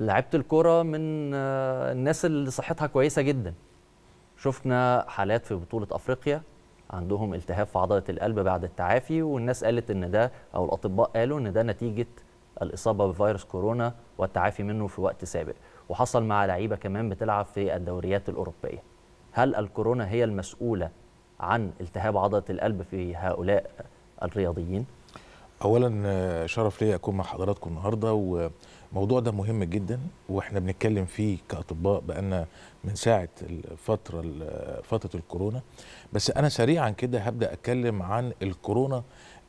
لعيبه الكره من آه، الناس اللي صحتها كويسه جدا شفنا حالات في بطوله افريقيا عندهم التهاب في عضله القلب بعد التعافي والناس قالت ان ده او الاطباء قالوا ان ده نتيجه الاصابه بفيروس كورونا والتعافي منه في وقت سابق وحصل مع لعيبه كمان بتلعب في الدوريات الاوروبيه هل الكورونا هي المسؤوله عن التهاب عضله القلب في هؤلاء الرياضيين اولا شرف ليا اكون مع حضراتكم النهارده وموضوع ده مهم جدا واحنا بنتكلم فيه كاطباء بقالنا من ساعه الفتره فتره الكورونا بس انا سريعا كده هبدا اتكلم عن الكورونا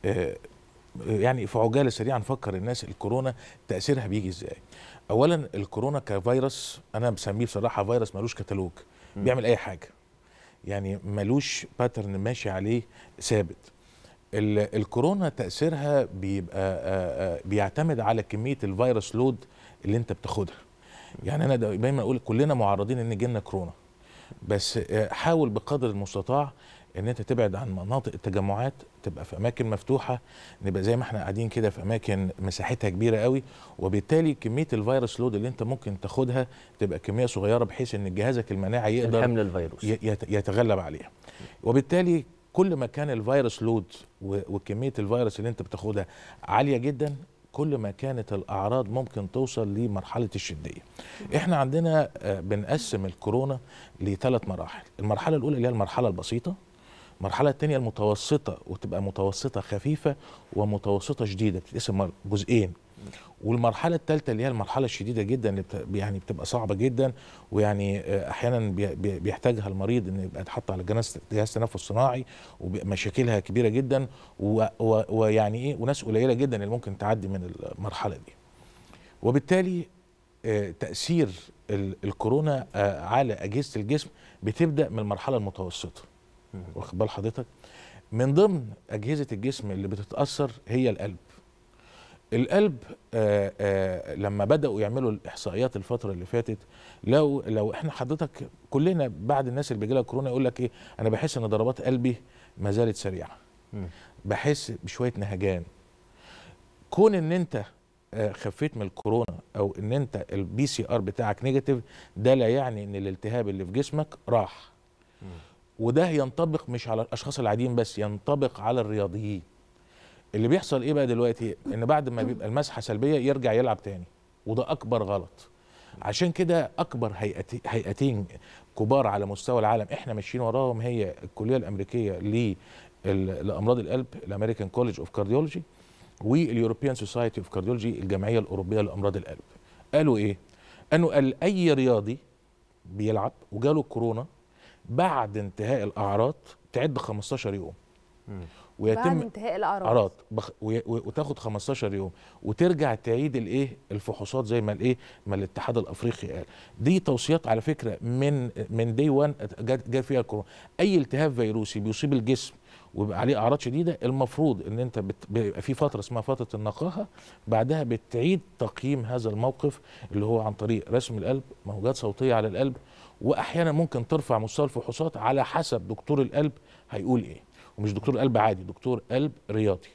آه، يعني في عجاله سريعا نفكر الناس الكورونا تاثيرها بيجي ازاي اولا الكورونا كفيروس انا بسميه بصراحه فيروس ملوش كتالوج بيعمل اي حاجه يعني ملوش باترن ماشي عليه ثابت الكورونا تاثيرها بيبقى بيعتمد على كميه الفيروس لود اللي انت بتاخدها يعني انا دايما اقول كلنا معرضين ان جينا كورونا بس حاول بقدر المستطاع ان انت تبعد عن مناطق التجمعات تبقى في اماكن مفتوحه نبقى زي ما احنا قاعدين كده في اماكن مساحتها كبيره قوي وبالتالي كميه الفيروس لود اللي انت ممكن تاخدها تبقى كميه صغيره بحيث ان جهازك المناعي يقدر الفيروس يتغلب عليها وبالتالي كل ما كان الفيروس لود وكميه الفيروس اللي انت بتاخدها عاليه جدا كل ما كانت الاعراض ممكن توصل لمرحله الشديه. احنا عندنا آه، بنقسم الكورونا لثلاث مراحل، المرحله الاولى اللي هي المرحله البسيطه المرحلة الثانية المتوسطة وتبقى متوسطة خفيفة ومتوسطة شديدة بتتقسم جزئين والمرحله الثالثه اللي هي المرحله الشديده جدا اللي يعني بتبقى صعبه جدا ويعني آه، احيانا بيحتاجها المريض ان يبقى يتحط على جهاز جهاز تنفس صناعي ومشاكلها كبيره جدا ويعني ايه وناس قليله جدا اللي ممكن تعدي من المرحله دي وبالتالي آه، تاثير الكورونا آه، على اجهزه الجسم بتبدا من المرحله المتوسطه واخد بال حضرتك من ضمن اجهزه الجسم اللي بتتاثر هي القلب القلب آآ آه، آآ آه، لما بداوا يعملوا الاحصائيات الفتره اللي فاتت لو لو احنا حضرتك كلنا بعد الناس اللي بيجي لها كورونا يقول لك ايه انا بحس ان ضربات قلبي ما زالت سريعه بحس بشويه نهجان كون ان انت آه، خفيت من الكورونا او ان انت البي سي ار بتاعك نيجاتيف ده لا يعني ان الالتهاب اللي في جسمك راح وده ينطبق مش على الاشخاص العاديين بس ينطبق على الرياضيين اللي بيحصل ايه بقى دلوقتي ان بعد ما بيبقى المسحه سلبيه يرجع يلعب تاني وده اكبر غلط عشان كده اكبر هيئتين كبار على مستوى العالم احنا ماشيين وراهم هي الكليه الامريكيه لامراض القلب الامريكان كولج اوف كارديولوجي واليوروبيان سوسايتي اوف كارديولوجي الجمعيه الاوروبيه لامراض القلب قالوا ايه انه قال اي رياضي بيلعب وجاله كورونا بعد انتهاء الاعراض تعد 15 يوم ويتم بعد انتهاء الاعراض اعراض بخ... و... وتاخد 15 يوم وترجع تعيد الايه الفحوصات زي ما الايه ما الاتحاد الافريقي قال دي توصيات على فكره من من دي 1 جاء فيها كورونا اي التهاب فيروسي بيصيب الجسم ويبقى عليه اعراض شديده المفروض ان انت بت... بيبقى في فتره اسمها فتره النقاهه بعدها بتعيد تقييم هذا الموقف اللي هو عن طريق رسم القلب موجات صوتيه على القلب واحيانا ممكن ترفع مستوى الفحوصات على حسب دكتور القلب هيقول ايه ومش دكتور قلب عادي دكتور قلب رياضي